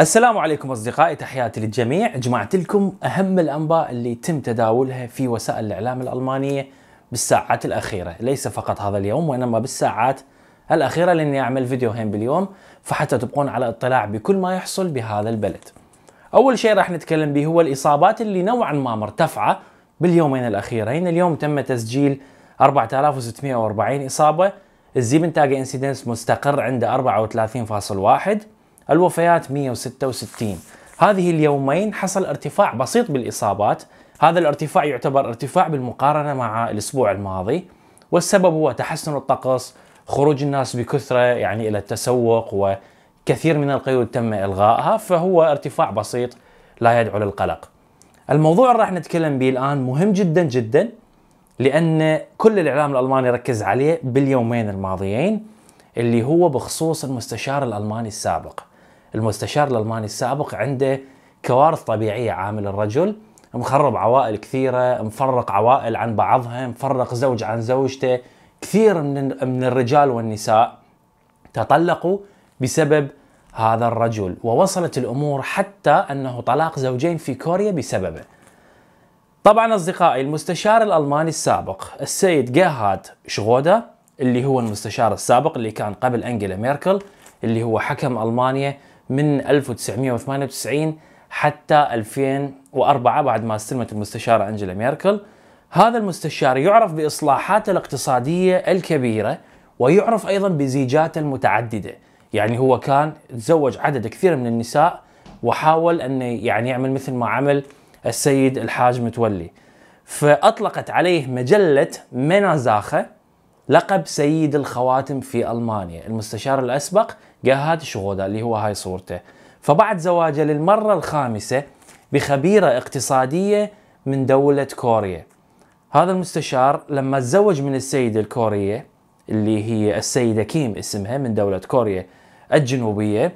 السلام عليكم اصدقائي تحياتي للجميع جمعت لكم اهم الانباء اللي تم تداولها في وسائل الاعلام الالمانيه بالساعات الاخيره ليس فقط هذا اليوم وانما بالساعات الاخيره لاني اعمل فيديوهين باليوم فحتى تبقون على اطلاع بكل ما يحصل بهذا البلد اول شيء راح نتكلم به هو الاصابات اللي نوعا ما مرتفعه باليومين الاخيرين اليوم تم تسجيل 4640 اصابه الزيبنتاج انسيدنس مستقر عند 34.1 الوفيات 166 هذه اليومين حصل ارتفاع بسيط بالإصابات هذا الارتفاع يعتبر ارتفاع بالمقارنة مع الأسبوع الماضي والسبب هو تحسن الطقس خروج الناس بكثرة يعني إلى التسوق وكثير من القيود تم إلغائها فهو ارتفاع بسيط لا يدعو للقلق الموضوع اللي راح نتكلم به الآن مهم جدا جدا لأن كل الإعلام الألماني ركز عليه باليومين الماضيين اللي هو بخصوص المستشار الألماني السابق المستشار الالماني السابق عنده كوارث طبيعيه عامل الرجل مخرب عوائل كثيره مفرق عوائل عن بعضها مفرق زوج عن زوجته كثير من من الرجال والنساء تطلقوا بسبب هذا الرجل ووصلت الامور حتى انه طلاق زوجين في كوريا بسببه. طبعا اصدقائي المستشار الالماني السابق السيد جاهاد شغودا اللي هو المستشار السابق اللي كان قبل انجيلا ميركل اللي هو حكم المانيا من 1998 حتى 2004 بعد ما استلمت المستشارة أنجلا ميركل هذا المستشار يعرف بإصلاحاته الاقتصادية الكبيرة ويعرف أيضا بزيجاته المتعددة يعني هو كان تزوج عدد كثير من النساء وحاول أن يعني يعمل مثل ما عمل السيد الحاج متولي فأطلقت عليه مجلة منازاخة لقب سيد الخواتم في المانيا المستشار الاسبق جهاد شغودا اللي هو هاي صورته فبعد زواجه للمره الخامسه بخبيره اقتصاديه من دوله كوريا هذا المستشار لما تزوج من السيده الكوريه اللي هي السيده كيم اسمها من دوله كوريا الجنوبيه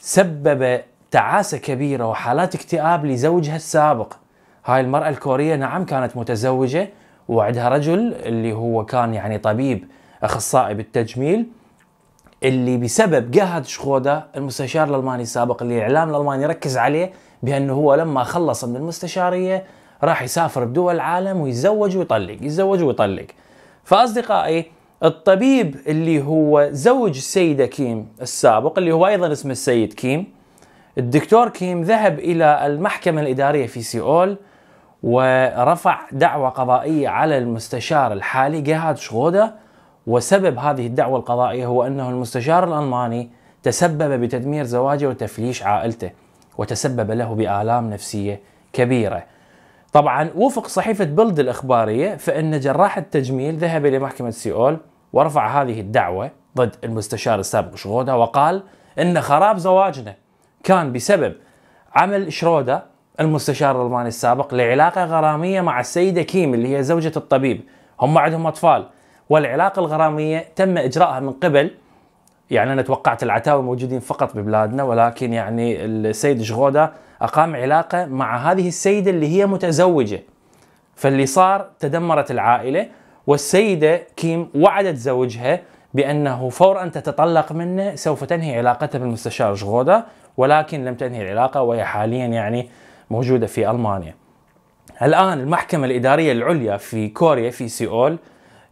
سبب تعاسه كبيره وحالات اكتئاب لزوجها السابق هاي المراه الكوريه نعم كانت متزوجه وعندها رجل اللي هو كان يعني طبيب اخصائي بالتجميل اللي بسبب جهاد شخوده المستشار الالماني السابق اللي الاعلام الالماني ركز عليه بانه هو لما خلص من المستشاريه راح يسافر بدول العالم ويتزوج ويطلق يتزوج ويطلق فاصدقائي الطبيب اللي هو زوج السيدة كيم السابق اللي هو أيضا اسمه السيد كيم الدكتور كيم ذهب إلى المحكمة الإدارية في سيول ورفع دعوى قضائية على المستشار الحالي جهاد شغودة وسبب هذه الدعوة القضائية هو أنه المستشار الألماني تسبب بتدمير زواجه وتفليش عائلته وتسبب له بآلام نفسية كبيرة طبعا وفق صحيفة بلد الإخبارية فإن جراح التجميل ذهب إلى محكمة سيول ورفع هذه الدعوة ضد المستشار السابق شغودة وقال إن خراب زواجنا كان بسبب عمل شرودا المستشار الالماني السابق لعلاقه غراميه مع السيده كيم اللي هي زوجة الطبيب هم عندهم اطفال والعلاقه الغراميه تم اجراءها من قبل يعني انا توقعت العتاوي موجودين فقط ببلادنا ولكن يعني السيد شغودا اقام علاقه مع هذه السيده اللي هي متزوجه فاللي صار تدمرت العائله والسيده كيم وعدت زوجها بانه فور ان تتطلق منه سوف تنهي علاقتها بالمستشار شغودا ولكن لم تنهي العلاقه وهي حاليا يعني موجوده في المانيا. الان المحكمه الاداريه العليا في كوريا في سيول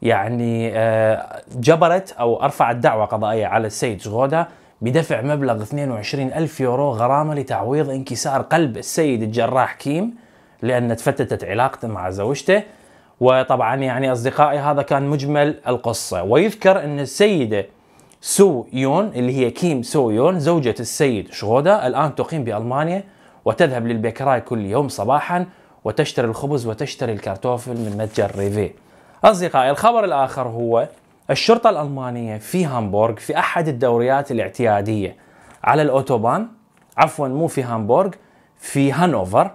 يعني آه، جبرت او ارفعت دعوه قضائيه على السيد جغودا بدفع مبلغ 22 ألف يورو غرامة لتعويض انكسار قلب السيد الجراح كيم لأن تفتتت علاقته مع زوجته وطبعا يعني أصدقائي هذا كان مجمل القصة ويذكر أن السيدة سو يون اللي هي كيم سو يون زوجة السيد شغودا الآن تقيم بألمانيا وتذهب للبيكراي كل يوم صباحا وتشتري الخبز وتشتري الكرتوفل من متجر ريفي أصدقائي الخبر الآخر هو الشرطة الألمانية في هامبورغ في أحد الدوريات الاعتيادية على الأوتوبان عفوا مو في هامبورغ في هانوفر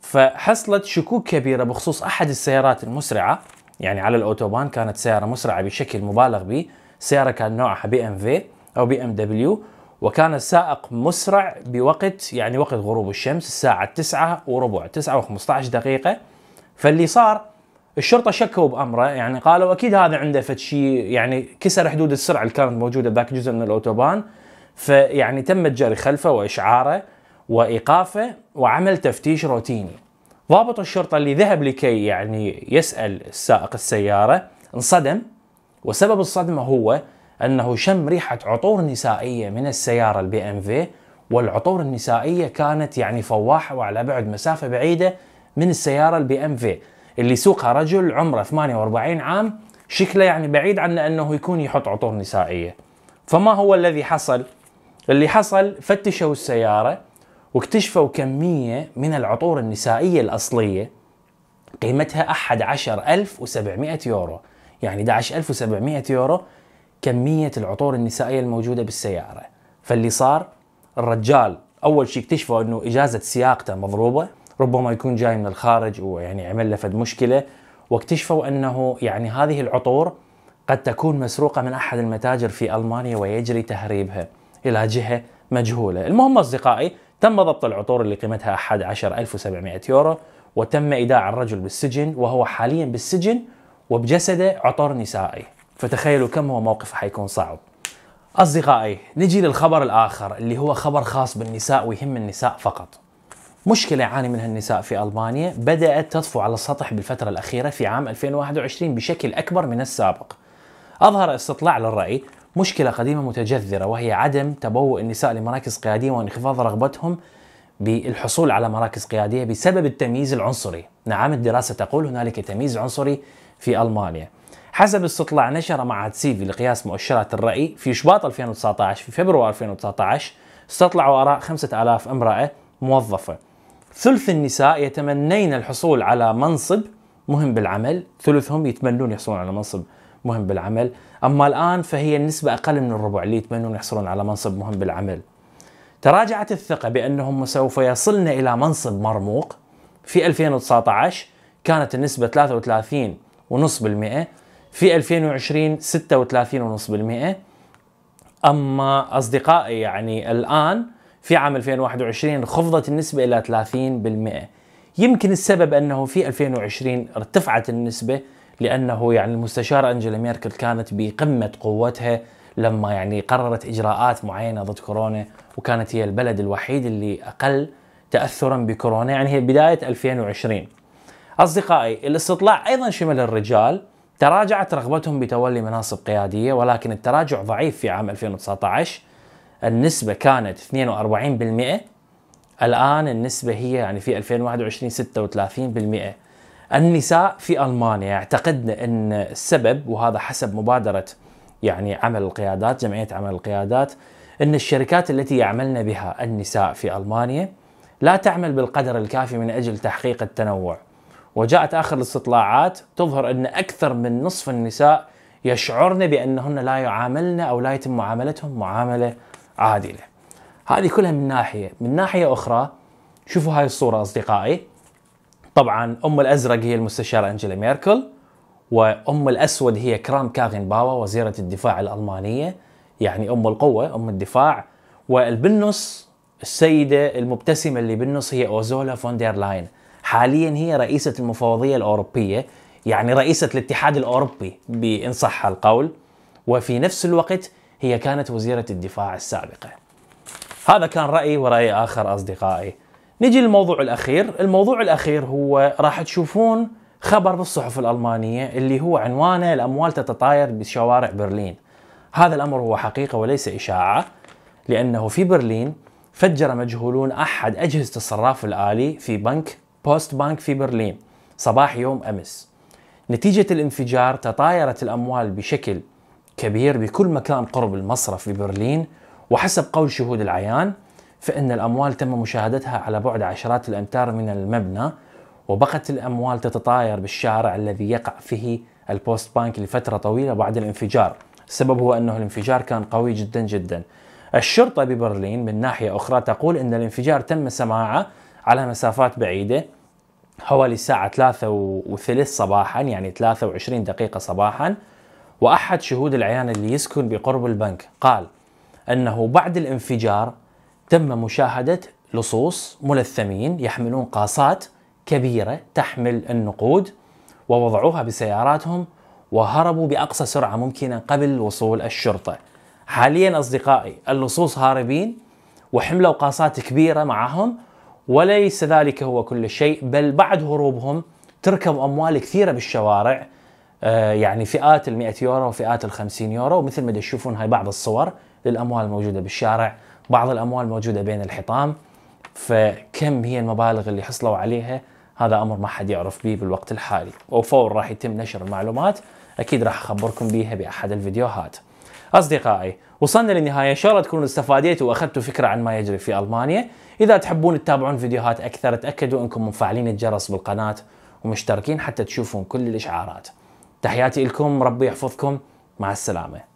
فحصلت شكوك كبيرة بخصوص أحد السيارات المسرعة يعني على الأوتوبان كانت سيارة مسرعة بشكل مبالغ به سيارة كان نوعها بي ام في أو بي ام دبليو وكان السائق مسرع بوقت يعني وقت غروب الشمس الساعة 9 وربع 9 و15 دقيقة فاللي صار الشرطة شكوا بأمره يعني قالوا أكيد هذا عنده فد شيء يعني كسر حدود السرعة اللي كانت موجودة ذاك جزء من الأوتوبان فيعني تم الجري خلفه وإشعاره وإيقافه وعمل تفتيش روتيني ضابط الشرطة اللي ذهب لكي يعني يسأل السائق السيارة انصدم وسبب الصدمة هو أنه شم ريحة عطور نسائية من السيارة البي ام في والعطور النسائية كانت يعني فواحة وعلى بعد مسافة بعيدة من السيارة البي ام في اللي سوقها رجل عمره 48 عام شكله يعني بعيد عنه أنه يكون يحط عطور نسائية فما هو الذي حصل؟ اللي حصل فتشوا السيارة واكتشفوا كمية من العطور النسائية الأصلية قيمتها 11700 يورو يعني 11700 يورو كمية العطور النسائية الموجودة بالسيارة فاللي صار الرجال أول شيء اكتشفوا أنه إجازة سياقته مضروبة ربما يكون جاي من الخارج ويعني عمل له فد مشكلة واكتشفوا أنه يعني هذه العطور قد تكون مسروقة من أحد المتاجر في ألمانيا ويجري تهريبها إلى جهة مجهولة المهم أصدقائي تم ضبط العطور اللي قيمتها 11700 يورو وتم إيداع الرجل بالسجن وهو حاليا بالسجن وبجسده عطر نسائي فتخيلوا كم هو موقف حيكون صعب أصدقائي نجي للخبر الآخر اللي هو خبر خاص بالنساء ويهم النساء فقط مشكلة يعاني منها النساء في ألمانيا بدأت تطفو على السطح بالفترة الأخيرة في عام 2021 بشكل أكبر من السابق أظهر استطلاع للرأي مشكلة قديمة متجذرة وهي عدم تبوء النساء لمراكز قيادية وانخفاض رغبتهم بالحصول على مراكز قيادية بسبب التمييز العنصري نعم الدراسة تقول هنالك تمييز عنصري في ألمانيا حسب استطلاع نشر معهد سيفي لقياس مؤشرات الرأي في شباط 2019 في فبراير 2019 استطلعوا آراء 5000 امرأة موظفة ثلث النساء يتمنين الحصول على منصب مهم بالعمل ثلثهم يتمنون يحصلون على منصب مهم بالعمل أما الآن فهي النسبة أقل من الربع اللي يتمنون يحصلون على منصب مهم بالعمل تراجعت الثقة بأنهم سوف يصلن إلى منصب مرموق في 2019 كانت النسبة 33 بالمئة في 2020 36.5% اما اصدقائي يعني الان في عام 2021 خفضت النسبه الى 30% يمكن السبب انه في 2020 ارتفعت النسبه لانه يعني المستشاره انجلا ميركل كانت بقمه قوتها لما يعني قررت اجراءات معينه ضد كورونا وكانت هي البلد الوحيد اللي اقل تاثرا بكورونا يعني هي بدايه 2020 اصدقائي الاستطلاع ايضا شمل الرجال تراجعت رغبتهم بتولي مناصب قيادية ولكن التراجع ضعيف في عام 2019 النسبة كانت 42% الآن النسبة هي يعني في 2021 36% النساء في المانيا اعتقدنا ان السبب وهذا حسب مبادره يعني عمل القيادات جمعيه عمل القيادات ان الشركات التي يعملن بها النساء في المانيا لا تعمل بالقدر الكافي من اجل تحقيق التنوع وجاءت آخر الاستطلاعات تظهر أن أكثر من نصف النساء يشعرن بأنهن لا يعاملن أو لا يتم معاملتهم معاملة عادلة هذه كلها من ناحية من ناحية أخرى شوفوا هاي الصورة أصدقائي طبعا أم الأزرق هي المستشارة أنجيلا ميركل وأم الأسود هي كرام كاغن باوا وزيرة الدفاع الألمانية يعني أم القوة أم الدفاع والبنص السيدة المبتسمة اللي بالنص هي أوزولا فون دير لاين حاليا هي رئيسة المفوضية الأوروبية يعني رئيسة الاتحاد الأوروبي بإنصح صح القول وفي نفس الوقت هي كانت وزيرة الدفاع السابقة هذا كان رأيي ورأي آخر أصدقائي نجي للموضوع الأخير الموضوع الأخير هو راح تشوفون خبر بالصحف الألمانية اللي هو عنوانه الأموال تتطاير بشوارع برلين هذا الأمر هو حقيقة وليس إشاعة لأنه في برلين فجر مجهولون أحد أجهزة الصراف الآلي في بنك بوست بانك في برلين صباح يوم أمس نتيجة الانفجار تطايرت الأموال بشكل كبير بكل مكان قرب المصرف في برلين وحسب قول شهود العيان فإن الأموال تم مشاهدتها على بعد عشرات الأمتار من المبنى وبقت الأموال تتطاير بالشارع الذي يقع فيه البوست بانك لفترة طويلة بعد الانفجار السبب هو أنه الانفجار كان قوي جدا جدا الشرطة ببرلين من ناحية أخرى تقول أن الانفجار تم سماعه على مسافات بعيدة حوالي الساعة ثلاثة وثلث صباحا يعني 23 دقيقة صباحا وأحد شهود العيان اللي يسكن بقرب البنك قال أنه بعد الانفجار تم مشاهدة لصوص ملثمين يحملون قاصات كبيرة تحمل النقود ووضعوها بسياراتهم وهربوا بأقصى سرعة ممكنة قبل وصول الشرطة حاليا أصدقائي اللصوص هاربين وحملوا قاصات كبيرة معهم وليس ذلك هو كل شيء بل بعد هروبهم تركب أموال كثيرة بالشوارع آه، يعني فئات ال يورو وفئات ال يورو ومثل ما تشوفون هاي بعض الصور للأموال الموجودة بالشارع بعض الأموال موجودة بين الحطام فكم هي المبالغ اللي حصلوا عليها هذا امر ما حد يعرف به بالوقت الحالي وفور راح يتم نشر المعلومات اكيد راح اخبركم بيها باحد الفيديوهات أصدقائي وصلنا للنهاية إن شاء الله تكونوا استفاديتوا وأخذتوا فكرة عن ما يجري في ألمانيا إذا تحبون تتابعون فيديوهات أكثر تأكدوا أنكم مفعلين الجرس بالقناة ومشتركين حتى تشوفون كل الإشعارات تحياتي لكم ربي يحفظكم مع السلامة